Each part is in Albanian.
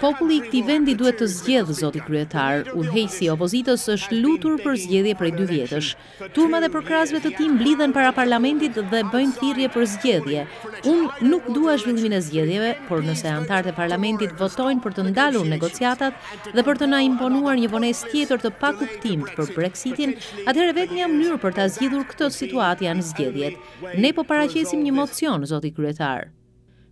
Populli i vendi duhet të zgjedhë, zoti kryetar. Udhëhesi i opozitës është lutur për zgjedhje prej dy vjetësh. Turma dhe përkrasëve të tim mblidhen para parlamentit dhe bëjnë thirrje për zgjedhje. Unë nuk dua zhvillimin e zgjedhjeve, por nëse anëtarët e parlamentit votojnë për të ndalur negociatat dhe për të na imponuar një vonesë tjetër të pakuptimt për Brexitin, atëherë vetëm një mënyrë për ta zgjidhur këtë situatë në zgjedhjet. Ne po paraqesim një mocion, zoti kryetar.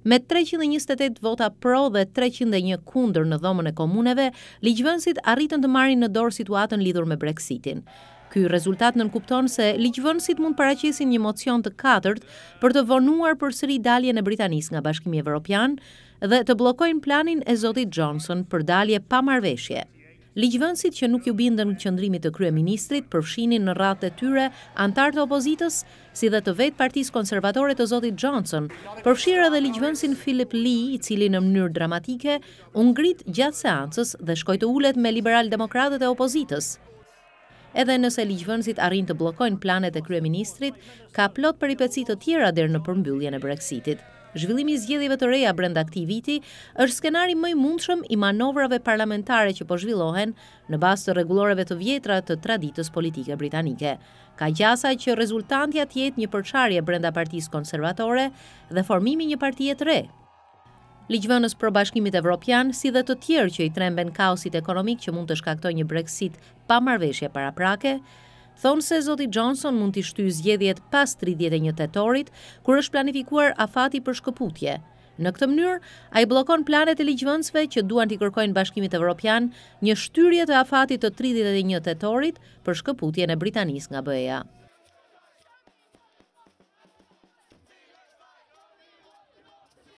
Me 328 vota pro dhe 301 kundër në dhomën e komuneve, ligjvënësit arritën të marrin në dorë situatën lidhur me Brexitin. Ky rezultat nënkupton se ligjvënësit mund paraqesin një mocion të katërt për të vonuar përsëri daljen e Britanisë nga Bashkimi Evropian dhe të bllokojnë planin e Zotit Johnson për dalje pa marrëveshje. Ligjvënësit që nuk ju bindën në qëndrimit të krye ministrit përfshinin në ratë të tyre antartë opozitës, si dhe të vetë partisë konservatore të Zotit Johnson, përfshira dhe ligjvënësin Philip Lee, i cili në mënyrë dramatike, unë grit gjatë seancës dhe shkoj të ullet me liberal demokratët e opozitës. Edhe nëse ligjvënësit arrin të blokojnë planet e krye ministrit, ka plot për i të tjera dherë në përmbylljen e brexitit. Zhvillimi i zgjedhjeve të reja brenda këtij viti është skenari më i mundshëm i manovrave parlamentare që po zhvillohen në bazë të rregulloreve të vjetra të traditës politike britanike. Ka gjasa që rezultantja të jetë një përçarje brenda Partisë Konservatore dhe formimi një partie të re. Ligjvënës për Bashkimit Evropian, si dhe të tjerë që i tremben kaosit ekonomik që mund të shkaktojë një Brexit pa marrëveshje paraprake, thonë se Zoti Johnson mund të shty zgjedhjet pas 31 tetorit, kur është planifikuar afati për shkëputje. Në këtë mënyrë, a i blokon planet e ligjvëndsve që duan t'i kërkojnë bashkimit evropian një shtyrje të afatit të 31 tetorit për shkëputje në Britanis nga bëja.